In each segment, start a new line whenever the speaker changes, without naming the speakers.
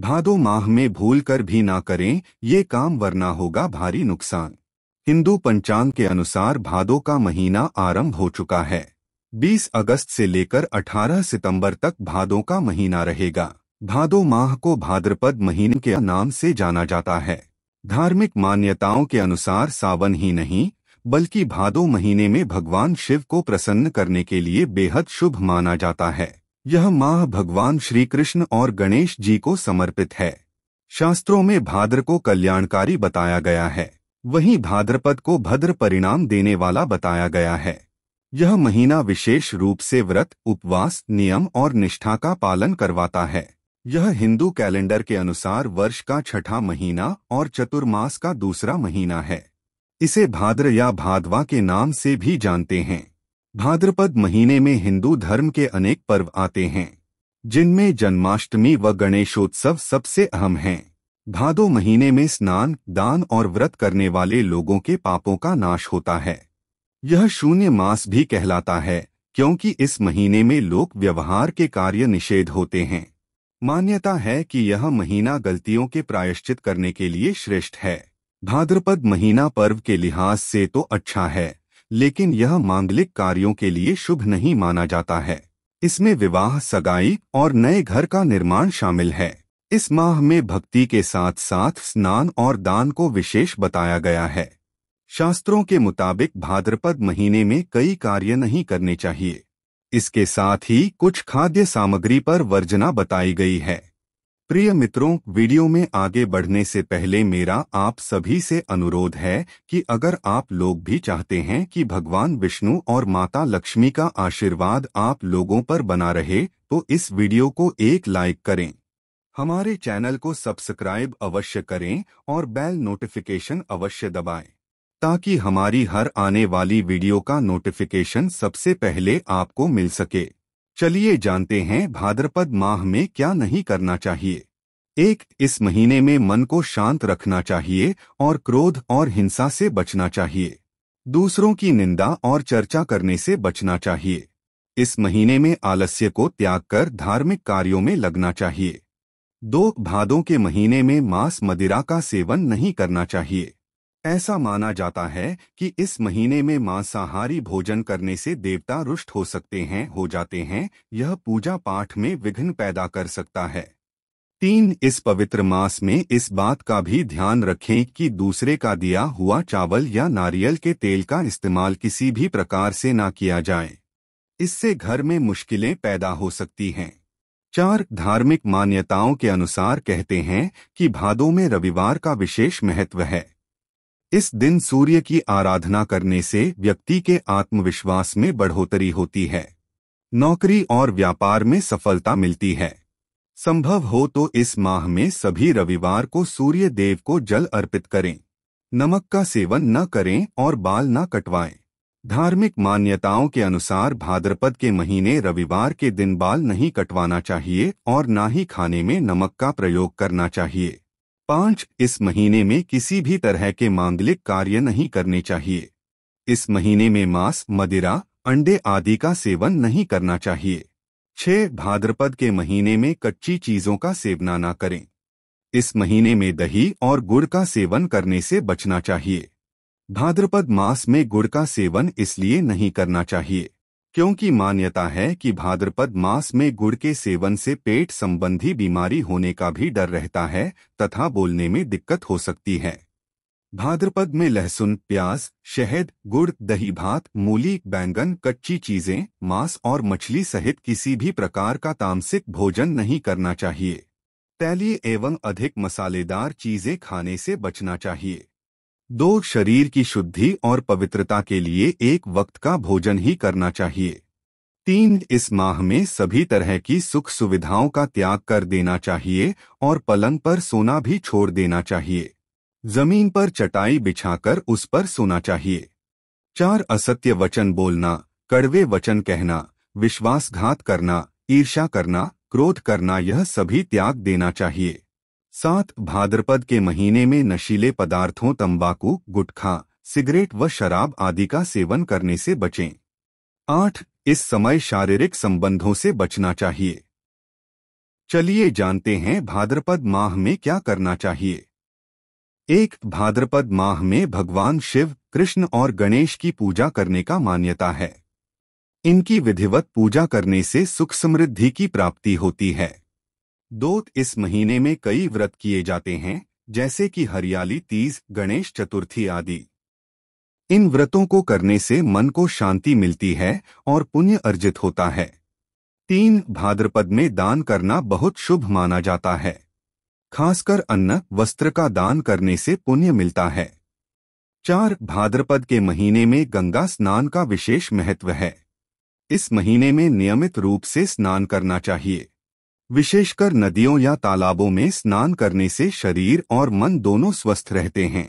भादो माह में भूल कर भी ना करें ये काम वरना होगा भारी नुकसान हिंदू पंचांग के अनुसार भादो का महीना आरंभ हो चुका है 20 अगस्त से लेकर 18 सितंबर तक भादो का महीना रहेगा भादो माह को भाद्रपद महीने के नाम से जाना जाता है धार्मिक मान्यताओं के अनुसार सावन ही नहीं बल्कि भादो महीने में भगवान शिव को प्रसन्न करने के लिए बेहद शुभ माना जाता है यह माह भगवान श्री कृष्ण और गणेश जी को समर्पित है शास्त्रों में भाद्र को कल्याणकारी बताया गया है वहीं भाद्रपद को भद्र परिणाम देने वाला बताया गया है यह महीना विशेष रूप से व्रत उपवास नियम और निष्ठा का पालन करवाता है यह हिंदू कैलेंडर के अनुसार वर्ष का छठा महीना और चतुर्मास का दूसरा महीना है इसे भाद्र या भादवा के नाम से भी जानते हैं भाद्रपद महीने में हिंदू धर्म के अनेक पर्व आते हैं जिनमें जन्माष्टमी व गणेशोत्सव सबसे अहम हैं भादो महीने में स्नान दान और व्रत करने वाले लोगों के पापों का नाश होता है यह शून्य मास भी कहलाता है क्योंकि इस महीने में लोक व्यवहार के कार्य निषेध होते हैं मान्यता है कि यह महीना गलतियों के प्रायश्चित करने के लिए श्रेष्ठ है भाद्रपद महीना पर्व के लिहाज से तो अच्छा है लेकिन यह मांगलिक कार्यों के लिए शुभ नहीं माना जाता है इसमें विवाह सगाई और नए घर का निर्माण शामिल है इस माह में भक्ति के साथ साथ स्नान और दान को विशेष बताया गया है शास्त्रों के मुताबिक भाद्रपद महीने में कई कार्य नहीं करने चाहिए इसके साथ ही कुछ खाद्य सामग्री पर वर्जना बताई गई है प्रिय मित्रों वीडियो में आगे बढ़ने से पहले मेरा आप सभी से अनुरोध है कि अगर आप लोग भी चाहते हैं कि भगवान विष्णु और माता लक्ष्मी का आशीर्वाद आप लोगों पर बना रहे तो इस वीडियो को एक लाइक करें हमारे चैनल को सब्सक्राइब अवश्य करें और बेल नोटिफिकेशन अवश्य दबाएं ताकि हमारी हर आने वाली वीडियो का नोटिफिकेशन सबसे पहले आपको मिल सके चलिए जानते हैं भाद्रपद माह में क्या नहीं करना चाहिए एक इस महीने में मन को शांत रखना चाहिए और क्रोध और हिंसा से बचना चाहिए दूसरों की निंदा और चर्चा करने से बचना चाहिए इस महीने में आलस्य को त्याग कर धार्मिक कार्यों में लगना चाहिए दो भादों के महीने में मांस मदिरा का सेवन नहीं करना चाहिए ऐसा माना जाता है कि इस महीने में मांसाहारी भोजन करने से देवता रुष्ट हो सकते हैं हो जाते हैं यह पूजा पाठ में विघ्न पैदा कर सकता है तीन इस पवित्र मास में इस बात का भी ध्यान रखें कि दूसरे का दिया हुआ चावल या नारियल के तेल का इस्तेमाल किसी भी प्रकार से ना किया जाए इससे घर में मुश्किलें पैदा हो सकती हैं चार धार्मिक मान्यताओं के अनुसार कहते हैं कि भादों में रविवार का विशेष महत्व है इस दिन सूर्य की आराधना करने से व्यक्ति के आत्मविश्वास में बढ़ोतरी होती है नौकरी और व्यापार में सफलता मिलती है संभव हो तो इस माह में सभी रविवार को सूर्य देव को जल अर्पित करें नमक का सेवन न करें और बाल न कटवाएं धार्मिक मान्यताओं के अनुसार भाद्रपद के महीने रविवार के दिन बाल नहीं कटवाना चाहिए और न ही खाने में नमक का प्रयोग करना चाहिए पांच इस महीने में किसी भी तरह के मांगलिक कार्य नहीं करने चाहिए इस महीने में मांस मदिरा अंडे आदि का सेवन नहीं करना चाहिए छह भाद्रपद के महीने में कच्ची चीजों का सेवना न करें इस महीने में दही और गुड़ का सेवन करने से बचना चाहिए भाद्रपद मास में गुड़ का सेवन इसलिए नहीं करना चाहिए क्योंकि मान्यता है कि भाद्रपद मास में गुड़ के सेवन से पेट संबंधी बीमारी होने का भी डर रहता है तथा बोलने में दिक्कत हो सकती है भाद्रपद में लहसुन प्याज शहद गुड़ दही भात मूली बैंगन कच्ची चीजें मांस और मछली सहित किसी भी प्रकार का तामसिक भोजन नहीं करना चाहिए तैलीय एवं अधिक मसालेदार चीजें खाने से बचना चाहिए दो शरीर की शुद्धि और पवित्रता के लिए एक वक्त का भोजन ही करना चाहिए तीन इस माह में सभी तरह की सुख सुविधाओं का त्याग कर देना चाहिए और पलंग पर सोना भी छोड़ देना चाहिए जमीन पर चटाई बिछाकर उस पर सोना चाहिए चार असत्य वचन बोलना कड़वे वचन कहना विश्वासघात करना ईर्षा करना क्रोध करना यह सभी त्याग देना चाहिए सात भाद्रपद के महीने में नशीले पदार्थों तंबाकू गुटखा सिगरेट व शराब आदि का सेवन करने से बचें आठ इस समय शारीरिक संबंधों से बचना चाहिए चलिए जानते हैं भाद्रपद माह में क्या करना चाहिए एक भाद्रपद माह में भगवान शिव कृष्ण और गणेश की पूजा करने का मान्यता है इनकी विधिवत पूजा करने से सुख समृद्धि की प्राप्ति होती है दोत इस महीने में कई व्रत किए जाते हैं जैसे कि हरियाली तीज गणेश चतुर्थी आदि इन व्रतों को करने से मन को शांति मिलती है और पुण्य अर्जित होता है तीन भाद्रपद में दान करना बहुत शुभ माना जाता है खासकर अन्न वस्त्र का दान करने से पुण्य मिलता है चार भाद्रपद के महीने में गंगा स्नान का विशेष महत्व है इस महीने में नियमित रूप से स्नान करना चाहिए विशेषकर नदियों या तालाबों में स्नान करने से शरीर और मन दोनों स्वस्थ रहते हैं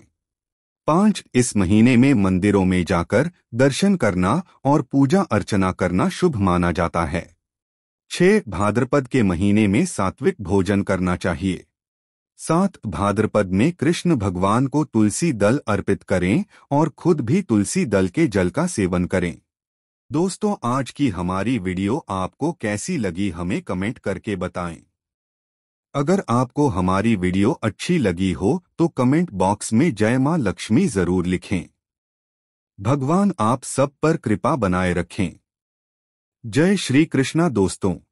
पांच इस महीने में मंदिरों में जाकर दर्शन करना और पूजा अर्चना करना शुभ माना जाता है छह भाद्रपद के महीने में सात्विक भोजन करना चाहिए सात भाद्रपद में कृष्ण भगवान को तुलसी दल अर्पित करें और खुद भी तुलसी दल के जल का सेवन करें दोस्तों आज की हमारी वीडियो आपको कैसी लगी हमें कमेंट करके बताएं। अगर आपको हमारी वीडियो अच्छी लगी हो तो कमेंट बॉक्स में जय माँ लक्ष्मी जरूर लिखें भगवान आप सब पर कृपा बनाए रखें जय श्री कृष्णा दोस्तों